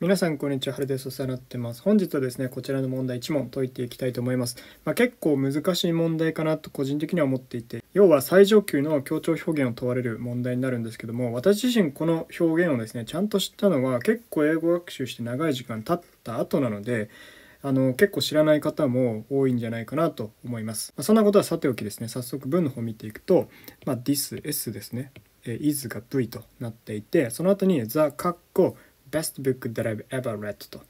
皆さんこんにちは、はるです。お世なってます。本日はですね、こちらの問題1問解いていきたいと思います。まあ、結構難しい問題かなと個人的には思っていて、要は最上級の強調表現を問われる問題になるんですけども、私自身この表現をですね、ちゃんと知ったのは結構英語学習して長い時間経った後なので、あの結構知らない方も多いんじゃないかなと思います。まあ、そんなことはさておきですね、早速文の方を見ていくと、まあ、this, s ですね、is が v となっていて、その後に the, かっこ Best Book That I've Ever Read と、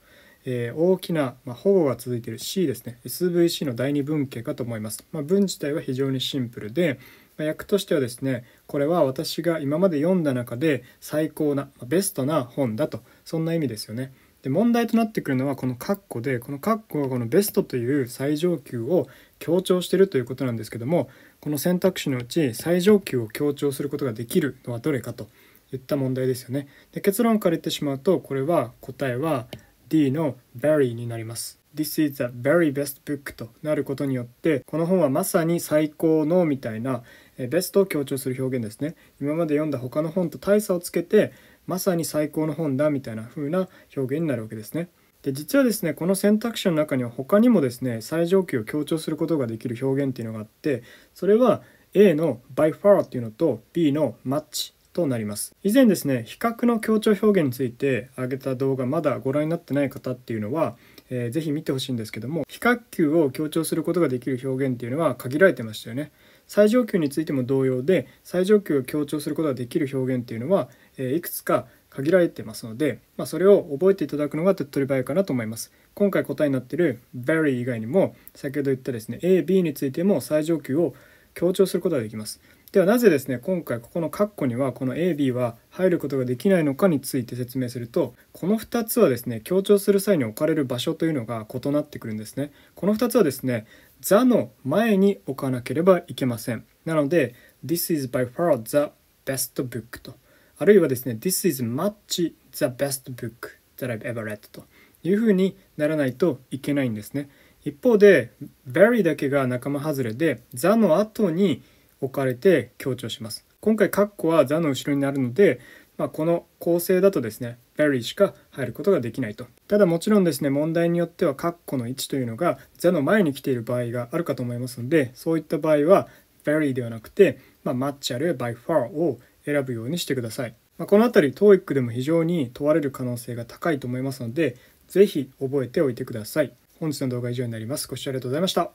えー、大きな、まあ、保護が続いている C ですね SVC の第2文型かと思います、まあ、文自体は非常にシンプルで、まあ、訳としてはですねこれは私が今まで読んだ中で最高な、まあ、ベストな本だとそんな意味ですよねで問題となってくるのはこの括弧でこの括弧コがこのベストという最上級を強調してるということなんですけどもこの選択肢のうち最上級を強調することができるのはどれかと言った問題ですよね。で結論から言ってしまうとこれは答えは D の Very になります。This is the very best book となることによってこの本はまさに最高のみたいなベストを強調する表現ですね今まで読んだ他の本と大差をつけてまさに最高の本だみたいな風な表現になるわけですねで実はですねこの選択肢の中には他にもですね最上級を強調することができる表現っていうのがあってそれは A の by far っていうのと B の m t c h となります以前ですね比較の強調表現について挙げた動画まだご覧になってない方っていうのはえー、ぜひ見てほしいんですけども比較級を強調することができる表現っていうのは限られてましたよね最上級についても同様で最上級を強調することができる表現っていうのは、えー、いくつか限られてますので、まあ、それを覚えていただくのが手っ取り早いかなと思います今回答えになってる very 以外にも先ほど言ったですね AB についても最上級を強調することができますではなぜですね今回ここの括弧にはこの AB は入ることができないのかについて説明するとこの2つはですね強調する際に置かれる場所というのが異なってくるんですねこの2つはですね「the」の前に置かなければいけませんなので「This is by far the best book」とあるいはですね「This is much the best book that I've ever read」というふうにならないといけないんですね一方で「very」だけが仲間外れで「the」の後に「置かれて強調します。今回カッコは the の後ろになるので、まあ、この構成だとですね very しか入ることができないと。ただもちろんですね問題によってはカッコの位置というのが the の前に来ている場合があるかと思いますのでそういった場合は very ではなくて、まあ、match あるいは by far を選ぶようにしてください。まあ、この辺り TOEIC でも非常に問われる可能性が高いと思いますのでぜひ覚えておいてください。本日の動画は以上になります。ご視聴ありがとうございました。